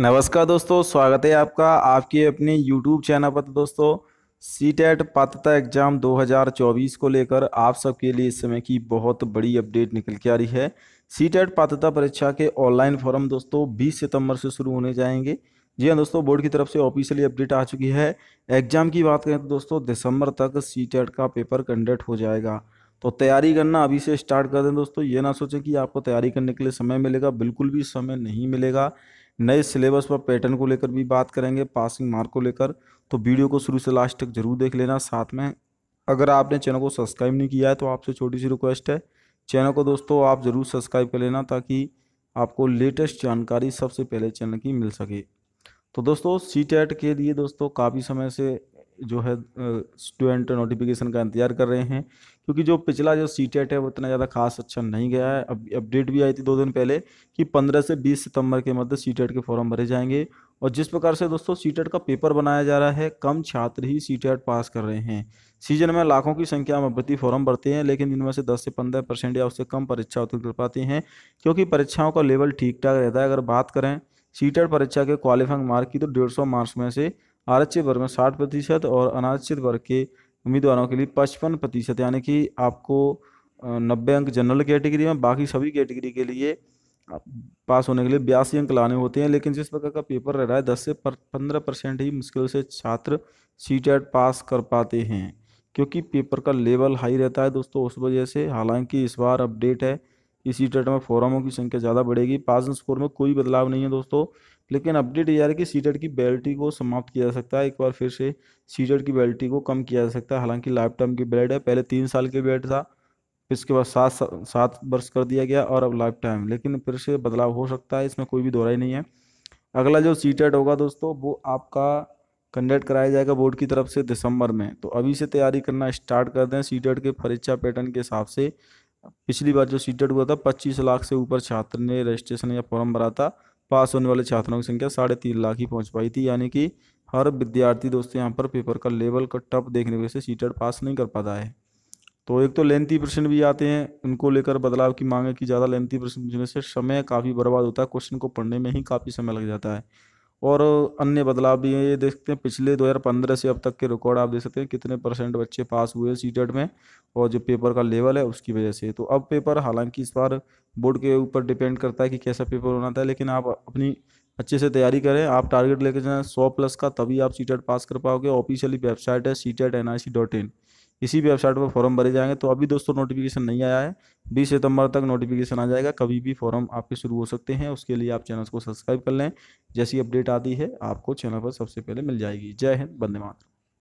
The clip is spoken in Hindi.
नमस्कार दोस्तों स्वागत है आपका आपके अपने YouTube चैनल पर तो दोस्तों सी टेट पात्रता एग्जाम 2024 को लेकर आप सबके लिए इस समय की बहुत बड़ी अपडेट निकल के आ रही है सी टेट पात्रता परीक्षा के ऑनलाइन फॉर्म दोस्तों 20 सितंबर से शुरू होने जाएंगे जी हाँ दोस्तों बोर्ड की तरफ से ऑफिशियली अपडेट आ चुकी है एग्जाम की बात करें तो दोस्तों दिसंबर तक सी टेट का पेपर कंडक्ट हो जाएगा तो तैयारी करना अभी से स्टार्ट कर दें दोस्तों ये ना सोचें कि आपको तैयारी करने के लिए समय मिलेगा बिल्कुल भी समय नहीं मिलेगा नए सिलेबस पर पैटर्न को लेकर भी बात करेंगे पासिंग मार्क को लेकर तो वीडियो को शुरू से लास्ट तक जरूर देख लेना साथ में अगर आपने चैनल को सब्सक्राइब नहीं किया है तो आपसे छोटी सी रिक्वेस्ट है चैनल को दोस्तों आप ज़रूर सब्सक्राइब कर लेना ताकि आपको लेटेस्ट जानकारी सबसे पहले चैनल की मिल सके तो दोस्तों सी टेट e के लिए दोस्तों काफ़ी समय से जो है स्टूडेंट नोटिफिकेशन का इंतजार कर रहे हैं क्योंकि जो पिछला जो सी टेट है वो इतना ज़्यादा खास अच्छा नहीं गया है अब अपडेट भी आई थी दो दिन पहले कि 15 से 20 सितंबर के मध्य सी टेट के फॉर्म भरे जाएंगे और जिस प्रकार से दोस्तों सी टेट का पेपर बनाया जा रहा है कम छात्र ही सी टेट पास कर रहे हैं सीजन में लाखों की संख्या में भर्ती फॉर्म भरते हैं लेकिन इनमें से 10 से 15 परसेंट या उससे कम परीक्षा उत्तीर्ण कर पाते हैं क्योंकि परीक्षाओं का लेवल ठीक ठाक रहता है अगर बात करें सी टेट परीक्षा के क्वालिफाइंग मार्क की तो डेढ़ मार्क्स में से आरक्षित वर्ग में साठ प्रतिशत और अनारक्षित वर्ग के उम्मीदवारों के लिए पचपन प्रतिशत यानी कि आपको नब्बे अंक जनरल कैटेगरी में बाकी सभी कैटेगरी के लिए पास होने के लिए बयासी अंक लाने होते हैं लेकिन जिस प्रकार का पेपर रह रहा है दस से पंद्रह परसेंट ही मुश्किल से छात्र सी पास कर पाते हैं क्योंकि पेपर का लेवल हाई रहता है दोस्तों उस वजह से हालांकि इस बार अपडेट है इसी टेट में फोरमों की संख्या ज़्यादा बढ़ेगी पास स्कोर में कोई बदलाव नहीं है दोस्तों लेकिन अपडेट ये आ रहा है कि सीटेट की बेल्टी को समाप्त किया जा सकता है एक बार फिर से सीटेट की बेल्टी को कम किया जा सकता है हालांकि लाइफ टाइम की बेल्ट है पहले तीन साल की बेल्ट था फिर उसके बाद सात सात वर्ष कर दिया गया और अब लाइफ टाइम लेकिन फिर से बदलाव हो सकता है इसमें कोई भी दोहराई नहीं है अगला जो सीटेट होगा दोस्तों वो आपका कंडक्ट कराया जाएगा बोर्ड की तरफ से दिसंबर में तो अभी से तैयारी करना स्टार्ट कर दें सीटेट के परीक्षा पैटर्न के हिसाब से पिछली बार जो सीटेट हुआ था 25 लाख से ऊपर छात्र ने रजिस्ट्रेशन या फॉर्म भरा था पास होने वाले छात्रों की संख्या साढ़े तीन लाख ही पहुंच पाई थी यानी कि हर विद्यार्थी दोस्तों यहाँ पर पेपर का लेवल का टप देखने की वजह से सीटेड पास नहीं कर पाता है तो एक तो लेंथी प्रश्न भी आते हैं उनको लेकर बदलाव की मांग है कि ज़्यादा लेंथी प्रश्न पूछने से समय काफ़ी बर्बाद होता है क्वेश्चन को पढ़ने में ही काफ़ी समय लग जाता है और अन्य बदलाव भी हैं ये देखते हैं पिछले 2015 से अब तक के रिकॉर्ड आप देख सकते हैं कितने परसेंट बच्चे पास हुए हैं सीटेड में और जो पेपर का लेवल है उसकी वजह से तो अब पेपर हालांकि इस बार बोर्ड के ऊपर डिपेंड करता है कि कैसा पेपर होना है लेकिन आप अपनी अच्छे से तैयारी करें आप टारगेट लेके जाएं सौ प्लस का तभी आप सी पास कर पाओगे ऑफिशियली वेबसाइट है C TET N I C dot in इसी वेबसाइट पर फॉर्म भरे जाएंगे तो अभी दोस्तों नोटिफिकेशन नहीं आया है बीस सितंबर तक नोटिफिकेशन आ जाएगा कभी भी फॉर्म आपके शुरू हो सकते हैं उसके लिए आप चैनल को सब्सक्राइब कर लें जैसी अपडेट आती है आपको चैनल पर सबसे पहले मिल जाएगी जय हिंद बंदे मातरम